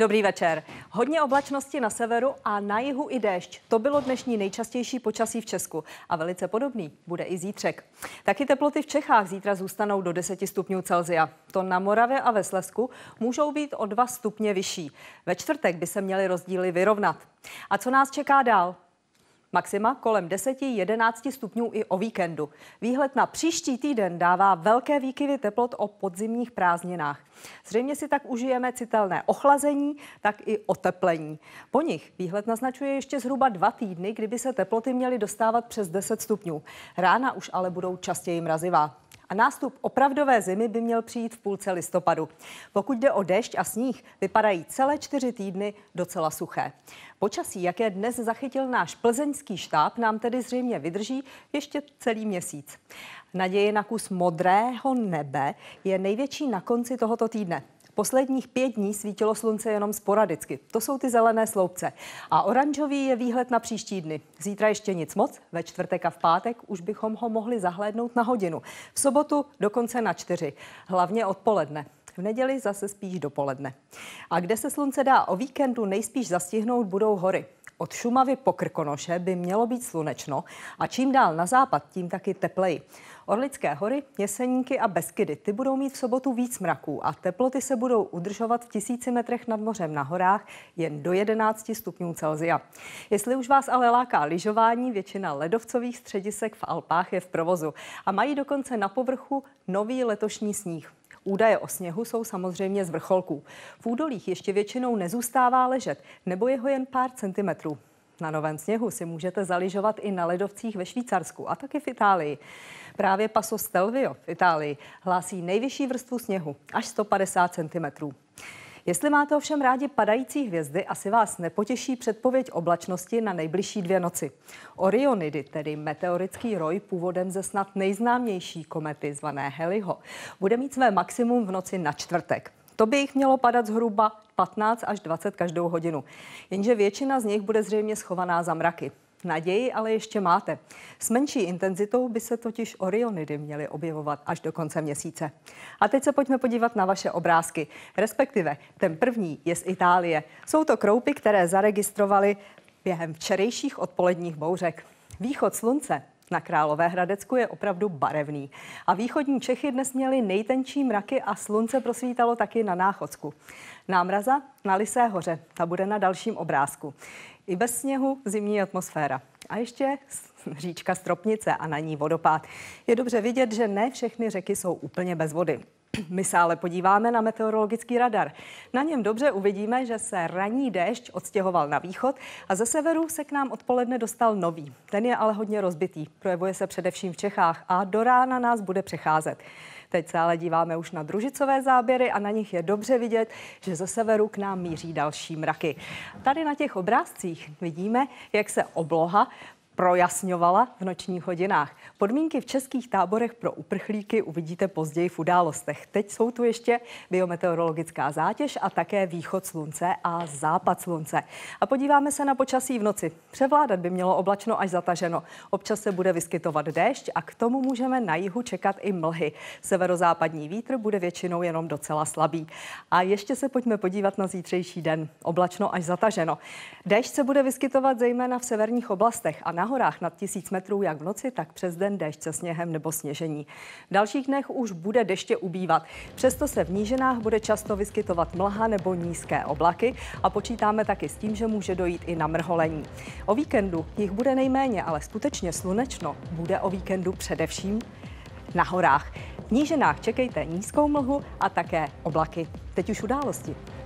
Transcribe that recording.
Dobrý večer. Hodně oblačnosti na severu a na jihu i déšť. To bylo dnešní nejčastější počasí v Česku a velice podobný bude i zítřek. Taky teploty v Čechách zítra zůstanou do 10 stupňů Celzia. To na Moravě a ve Slezsku můžou být o 2 stupně vyšší. Ve čtvrtek by se měly rozdíly vyrovnat. A co nás čeká dál? Maxima kolem 10-11 stupňů i o víkendu. Výhled na příští týden dává velké výkyvy teplot o podzimních prázdninách. Zřejmě si tak užijeme citelné ochlazení, tak i oteplení. Po nich výhled naznačuje ještě zhruba dva týdny, kdyby se teploty měly dostávat přes 10 stupňů. Rána už ale budou častěji mrazivá a nástup opravdové zimy by měl přijít v půlce listopadu. Pokud jde o dešť a sníh, vypadají celé čtyři týdny docela suché. Počasí, jaké dnes zachytil náš plzeňský štáb, nám tedy zřejmě vydrží ještě celý měsíc. Naděje na kus modrého nebe je největší na konci tohoto týdne. Posledních pět dní svítilo slunce jenom sporadicky. To jsou ty zelené sloupce. A oranžový je výhled na příští dny. Zítra ještě nic moc, ve čtvrtek a v pátek už bychom ho mohli zahlédnout na hodinu. V sobotu dokonce na čtyři, hlavně odpoledne. V neděli zase spíš dopoledne. A kde se slunce dá o víkendu nejspíš zastihnout, budou hory. Od Šumavy po Krkonoše by mělo být slunečno a čím dál na západ, tím taky tepleji. Orlické hory, Jeseníky a Beskydy, ty budou mít v sobotu víc mraků a teploty se budou udržovat v tisíci metrech nad mořem na horách jen do 11 stupňů Celzia. Jestli už vás ale láká lyžování, většina ledovcových středisek v Alpách je v provozu a mají dokonce na povrchu nový letošní sníh. Údaje o sněhu jsou samozřejmě z vrcholků. V údolích ještě většinou nezůstává ležet, nebo jeho jen pár centimetrů. Na novém sněhu si můžete zaližovat i na ledovcích ve Švýcarsku a taky v Itálii. Právě Paso Stelvio v Itálii hlásí nejvyšší vrstvu sněhu, až 150 cm. Jestli máte ovšem rádi padající hvězdy, asi vás nepotěší předpověď oblačnosti na nejbližší dvě noci. Orionidy, tedy meteorický roj původem ze snad nejznámější komety zvané Heliho, bude mít své maximum v noci na čtvrtek. To by jich mělo padat zhruba 15 až 20 každou hodinu. Jenže většina z nich bude zřejmě schovaná za mraky. Naději ale ještě máte. S menší intenzitou by se totiž orionidy měly objevovat až do konce měsíce. A teď se pojďme podívat na vaše obrázky. Respektive ten první je z Itálie. Jsou to kroupy, které zaregistrovali během včerejších odpoledních bouřek. Východ slunce na Královéhradecku je opravdu barevný. A východní Čechy dnes měly nejtenčí mraky a slunce prosvítalo taky na Náchodsku. Námraza na Lisé hoře, ta bude na dalším obrázku. I bez sněhu zimní atmosféra. A ještě říčka Stropnice a na ní vodopád. Je dobře vidět, že ne všechny řeky jsou úplně bez vody. My se ale podíváme na meteorologický radar. Na něm dobře uvidíme, že se ranní déšť odstěhoval na východ a ze severu se k nám odpoledne dostal nový. Ten je ale hodně rozbitý, projevuje se především v Čechách a do rána nás bude přecházet. Teď se ale díváme už na družicové záběry a na nich je dobře vidět, že ze severu k nám míří další mraky. Tady na těch obrázcích vidíme, jak se obloha projasňovala v nočních hodinách. Podmínky v českých táborech pro uprchlíky uvidíte později v událostech. Teď jsou tu ještě biometeorologická zátěž a také východ slunce a západ slunce. A podíváme se na počasí v noci. Převládat by mělo oblačno až zataženo. Občas se bude vyskytovat déšť a k tomu můžeme na jihu čekat i mlhy. Severozápadní vítr bude většinou jenom docela slabý. A ještě se pojďme podívat na zítřejší den. Oblačno až zataženo. Déšť se bude vyskytovat zejména v severních oblastech a na horách nad 1000 metrů jak v noci, tak přes den déšť se sněhem nebo sněžení. V dalších dnech už bude deště ubývat. Přesto se v nížinách bude často vyskytovat mlha nebo nízké oblaky a počítáme taky s tím, že může dojít i na mrholení. O víkendu jich bude nejméně, ale skutečně slunečno bude o víkendu především na horách. V nížinách čekejte nízkou mlhu a také oblaky. Teď už události.